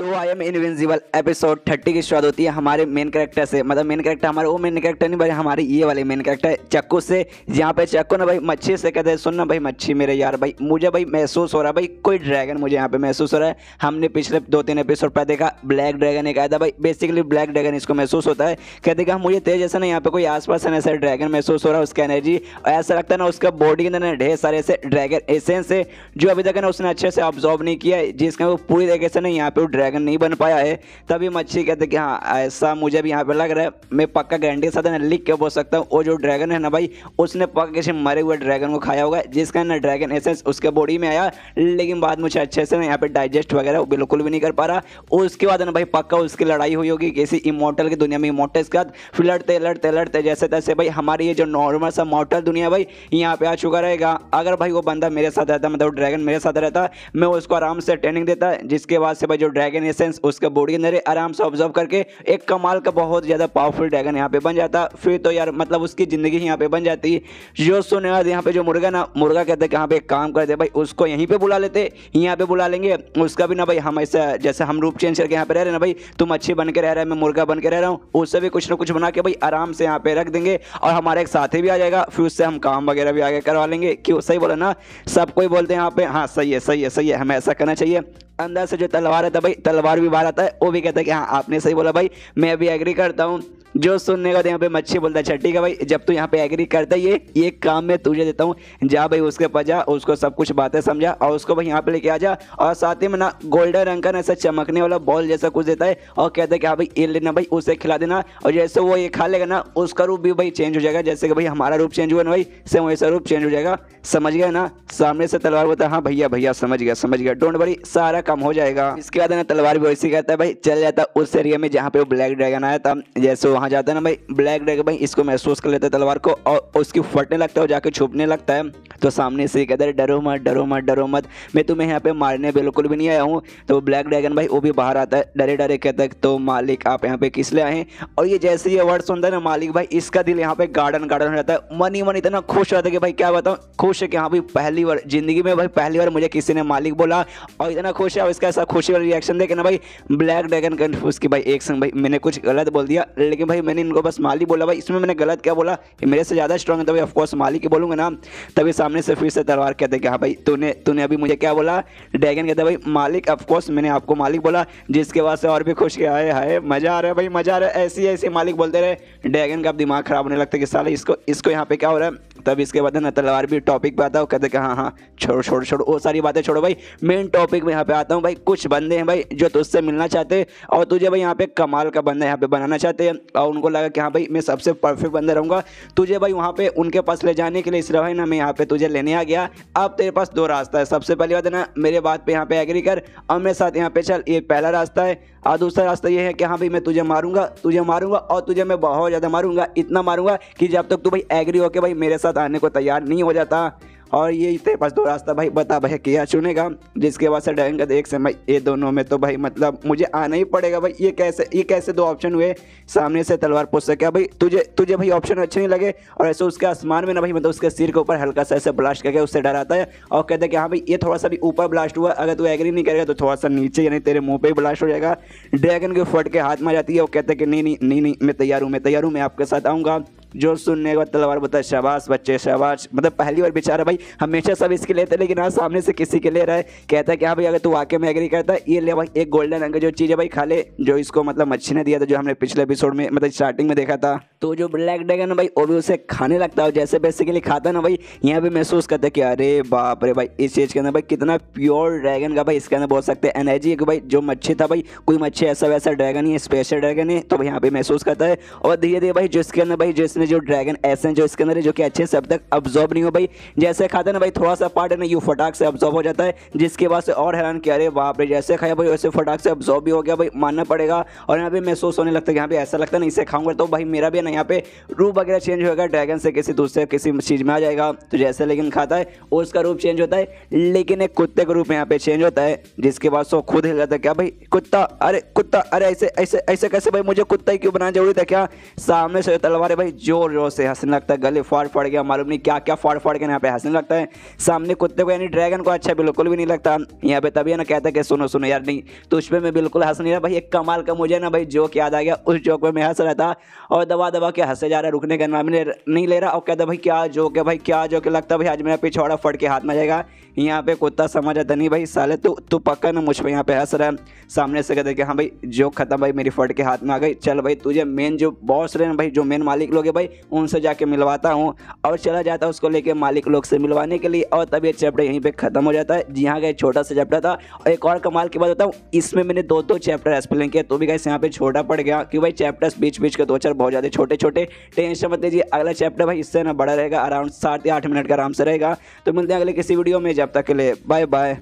तो I am invisible episode thirty की शुरुआत होती है हमारे मेन कैरेक्टर से मतलब मेन कैरेक्टर हमारे वो मेन कैरेक्टर नहीं भाई हमारे ये वाले मेन कैरेक्टर चक्कू से यहाँ पे चक्कू ना भाई मच्छी से कहते हैं सुन ना भाई मच्छी मेरे यार भाई मुझे भाई महसूस हो रहा है भाई कोई ड्रैगन मुझे यहाँ पे महसूस हो रहा है हमने पिछले दो तीन एपिसोड पर देखा ब्लैक ड्रैगन एक आया था भाई बेसिकली ब्लैक ड्रैगन इसको महसूस होता है कहते हैं मुझे तेज ऐसा ना यहाँ पे कोई पास है ना ऐसा ड्रैगन महसूस हो रहा है उसका एनर्जी ऐसा लगता है ना उसका बॉडी के अंदर ढेर सारे ऐसे ड्रैगन एसेंस है जो अभी तक ना उसने अच्छे से ऑब्जॉर्व नहीं किया जिसका वो पूरी तरीके से ना यहाँ पे ड्रैगन ड्रैगन नहीं बन पाया है तभी मच्छी कहते कि हाँ ऐसा मुझे भी यहाँ पर लग रहा है मैं पक्का गारंटी के साथ ना लिख के बोल सकता हूँ वो जो ड्रैगन है ना भाई उसने पक्का किसी मरे हुए ड्रैगन को खाया होगा जिसका ना ड्रैगन एसेंस उसके बॉडी में आया लेकिन बाद मुझे अच्छे से ना यहाँ पर डाइजेस्ट वगैरह बिल्कुल भी नहीं कर पा रहा उसके बाद ना भाई पक्का उसकी लड़ाई हुई होगी किसी इमोटल की दुनिया में इमोटल के साथ फिर लड़ते लड़ते लड़ते जैसे तैसे भाई हमारी ये जो नॉर्मल सा मॉटल दुनिया भाई यहाँ पे आ चुका रहेगा अगर भाई वो बंदा मेरे साथ रहता मतलब ड्रैगन मेरे साथ रहता मैं उसको आराम से ट्रेनिंग देता जिसके बाद से भाई जो ड्रैगन ड्रैगन उसके बॉडी के अंदर आराम से ऑब्जर्व करके एक कमाल का बहुत ज़्यादा पावरफुल ड्रैगन यहाँ पे बन जाता फिर तो यार मतलब उसकी ज़िंदगी यहाँ पे बन जाती जो सुने बाद यहाँ पे जो मुर्गा ना मुर्गा कहते हैं कि यहाँ पे एक काम करते भाई उसको यहीं पर बुला लेते यहाँ पे बुला लेंगे उसका भी ना भाई हम ऐसा जैसे हम रूप चेंज करके यहाँ पे रह रहे ना भाई तुम अच्छे बन के रह रहे मैं मुर्गा बन के रह रहा हूँ उससे भी कुछ ना कुछ बना के भाई आराम से यहाँ पे रख देंगे और हमारा एक साथी भी आ जाएगा फिर उससे हम काम वगैरह भी आगे करवा लेंगे क्यों सही बोला ना सब कोई बोलते हैं यहाँ पे हाँ सही है सही है सही है हमें ऐसा करना चाहिए अंदर से जो तलवार है भाई तलवार भी बाहर आता है वो भी कहता है कि हाँ आपने सही बोला भाई मैं भी एग्री करता हूँ जो सुनने का तो यहाँ पे मच्छी बोलता है ठीक है भाई जब तू यहाँ पे एग्री करता है ये ये काम मैं तुझे देता हूँ जा भाई उसके पास जा उसको सब कुछ बातें समझा और उसको भाई यहाँ पे लेके आ जा और साथ ही में ना गोल्डन रंग का ना ऐसा चमकने वाला बॉल जैसा कुछ देता है और कहता है कि हाँ भाई ये लेना भाई उसे खिला देना और जैसे वो ये खा लेगा ना उसका रूप भी भाई चेंज हो जाएगा जैसे कि भाई हमारा रूप चेंज हुआ ना भाई सेम वैसा रूप चेंज हो जाएगा समझ गया ना सामने से तलवार बोलता है हाँ भैया भैया समझ गया समझ गया डोंट वरी सारा काम हो जाएगा इसके बाद ना तलवार भी वैसे कहता है भाई चल जाता उस एरिया में जहाँ पे वो ब्लैक ड्रैगन आया था जैसे वहाँ जाता है ना भाई ब्लैक ड्रैगन भाई इसको महसूस कर लेता है तलवार को और उसकी फटने लगता है और जाके छुपने लगता है तो सामने से कहता है डरो मत डरो मत डरो मत मैं तुम्हें यहाँ पे मारने बिल्कुल भी नहीं आया हूँ तो ब्लैक ड्रैगन भाई वो भी बाहर आता है डरे डरे कहते हैं तो मालिक आप यहाँ पे किस लिए आए और ये जैसे ये वर्ड सुनता है ना मालिक भाई इसका दिल यहाँ पे गार्डन गार्डन हो जाता है मन ही मन इतना खुश रहता है कि भाई क्या बताऊँ खुश है कि हाँ भाई पहली बार जिंदगी में भाई पहली बार मुझे किसी ने मालिक बोला और इतना खुश है और इसका ऐसा खुशी वाला रिएक्शन देखे ना भाई ब्लैक ड्रैगन कन्फ्यूज कि भाई एक संग भाई मैंने कुछ गलत बोल दिया लेकिन भाई मैंने इनको बस मालिक बोला भाई इसमें मैंने गलत क्या बोला मेरे से ज़्यादा स्ट्रॉन्ग है तो भाई ऑफकोर्स मालिक बोलूँगा ना तभी सामने सामने से फिर से दरबार कहते कि हाँ भाई तूने तूने अभी मुझे क्या बोला डैगन कहता भाई मालिक ऑफकोर्स मैंने आपको मालिक बोला जिसके बाद से और भी खुश किया है हाय मज़ा आ रहा है भाई मज़ा आ रहा है ऐसी ऐसे मालिक बोलते रहे डैगन का दिमाग खराब होने लगता है कि साले इसको इसको यहाँ पे क्या हो रहा है तब इसके बाद है ना तलवार भी टॉपिक पे आता है वो कहते हाँ हाँ छोड़ो छोड़ो छोड़ो वो सारी बातें छोड़ो भाई मेन टॉपिक में यहाँ पे आता हूँ भाई कुछ बंदे हैं भाई जो तुझसे मिलना चाहते हैं और तुझे भाई यहाँ पे कमाल का बंदा यहाँ पे बनाना चाहते हैं और उनको लगा कि हाँ भाई मैं सबसे परफेक्ट बंदा रहूँगा तुझे भाई वहाँ पे उनके पास ले जाने के लिए इसलिए भाई ना मैं यहाँ पे तुझे लेने आ गया अब तेरे पास दो रास्ता है सबसे पहली बात है ना मेरे बात पर यहाँ पे एग्री कर और मेरे साथ यहाँ पे चल ये पहला रास्ता है और दूसरा रास्ता ये है कि हाँ भाई मैं तुझे मारूंगा तुझे मारूंगा और तुझे मैं बहुत ज़्यादा मारूंगा इतना मारूंगा कि जब तक तू भाई एग्री होके भाई मेरे साथ साथ आने को तैयार नहीं हो जाता और ये तेरे पास दो रास्ता भाई बता भाई क्या चुनेगा जिसके बाद से डरेंगे तो एक समय ये दोनों में तो भाई मतलब मुझे आना ही पड़ेगा भाई ये कैसे ये कैसे दो ऑप्शन हुए सामने से तलवार पूछ सके भाई तुझे तुझे भाई ऑप्शन अच्छे नहीं लगे और ऐसे उसके आसमान में ना भाई मतलब उसके सिर के ऊपर हल्का सा ऐसे ब्लास्ट करके उससे डराता है और कहते हैं कि हाँ भाई ये थोड़ा सा भी ऊपर ब्लास्ट हुआ अगर तू एग्री नहीं करेगा तो थोड़ा सा नीचे यानी तेरे मुँह पर ही ब्लास्ट हो जाएगा ड्रैगन के फट के हाथ में जाती है और कहते हैं कि नहीं नहीं नहीं नहीं मैं तैयार हूँ मैं तैयार हूँ मैं आपके साथ आऊँगा जोर सुनने के बाद तलवार बताया शबाश बच्चे शबाश मतलब पहली बार बेचारा भाई हमेशा सब इसके लेते लेकिन हाँ सामने से किसी के ले रहा है कहता है कि हाँ भाई अगर तू वाक्य में एग्री करता है ये ले भाई एक गोल्डन रंग का जो चीज़ है भाई खा ले जो इसको मतलब मच्छी ने दिया था जो हमने पिछले एपिसोड में मतलब स्टार्टिंग में देखा था तो जो ब्लैक है भाई वो भी उसे खाने लगता है जैसे बेसिकली खाता ना भाई यहाँ पे महसूस करता है कि अरे बाप रे भाई इस चीज़ के अंदर भाई कितना प्योर ड्रैगन का भाई इसके अंदर बोल सकते हैं एनर्जी कि भाई जो मच्छी था भाई कोई मच्छी ऐसा वैसा ड्रैगन ही स्पेशल ड्रैगन है तो भाई यहाँ पे महसूस करता है और धीरे धीरे भाई जिसके अंदर भाई जिसने जो ड्रैगन ऐसे हैं जो इसके अंदर जो कि अच्छे से अब तक अब्जॉर्ब नहीं हो भाई जैसे खाता ना भाई थोड़ा सा पार्ट है ना यू फटाक से अब्जॉर्ब हो जाता है जिसके बाद से और हैरान किया अरे बाप रे जैसे खाया भाई वैसे फटाक से अब्जॉर्ब भी हो गया भाई मानना पड़ेगा और यहाँ पे महसूस होने लगता है यहाँ पे ऐसा लगता है ना इसे खाऊंगा तो भाई मेरा भी ना यहाँ पे रूप वगैरह चेंज होगा ड्रैगन से किसी दूसरे किसी चीज़ में आ जाएगा तो जैसे लेकिन खाता है उसका रूप चेंज होता है लेकिन एक कुत्ते का रूप यहाँ पे चेंज होता है जिसके बाद सो खुद हिल जाता है क्या भाई कुत्ता अरे कुत्ता अरे ऐसे ऐसे ऐसे कैसे भाई मुझे कुत्ता ही क्यों बनाना जरूरी था क्या सामने से तलवार है भाई जोर जोर से हंसने लगता है गले फाड़ फाड़ गया मालूम नहीं क्या क्या फाड़ फाड़ के यहाँ पे हंसने लगता है सामने कुत्ते को यानी ड्रैगन को अच्छा बिल्कुल भी नहीं लगता यहाँ पे तभी ना कहता है कि सुनो सुनो यार नहीं तो उसमें मैं बिल्कुल हंस नहीं रहा भाई एक कमाल का मुझे ना भाई जोक याद आ गया उस जोक में मैं हंस रहा था और दबा दबा के हंसे जा रहा है रुकने का नाम नहीं ले रहा और कहता भाई क्या जो के भाई क्या जो के लगता भाई आज मेरा पिछौड़ा फट के हाथ में जाएगा यहाँ पे कुत्ता समझ आता नहीं भाई साले तू तू पक्का ना मुझ पर यहाँ पे हंस रहा है सामने से कहते कि हाँ भाई जो खत्म भाई मेरी फट के हाथ में आ गई चल भाई तुझे मेन जो बॉस रहे भाई जो मेन मालिक लोग है भाई उनसे जाके मिलवाता हूँ और चला जाता है उसको लेके मालिक लोग से मिलवाने के लिए और तब ये चैप्टर यहीं पर ख़त्म हो जाता है जी हाँ गए छोटा सा चैप्टर था और एक और कमाल की बात होता हूँ इसमें मैंने दो दो चैप्टर एक्सप्लेन किया तो भी कैसे यहाँ पे छोटा पड़ गया कि भाई चैप्टर्स बीच बीच के दो चार बहुत ज़्यादा छोटे छोटे छोटे टेंशन मत लीजिए अगला चैप्टर भाई इससे ना बड़ा रहेगा अराउंड सात या आठ मिनट का आराम से रहेगा तो मिलते हैं अगले किसी वीडियो में जब तक के लिए बाय बाय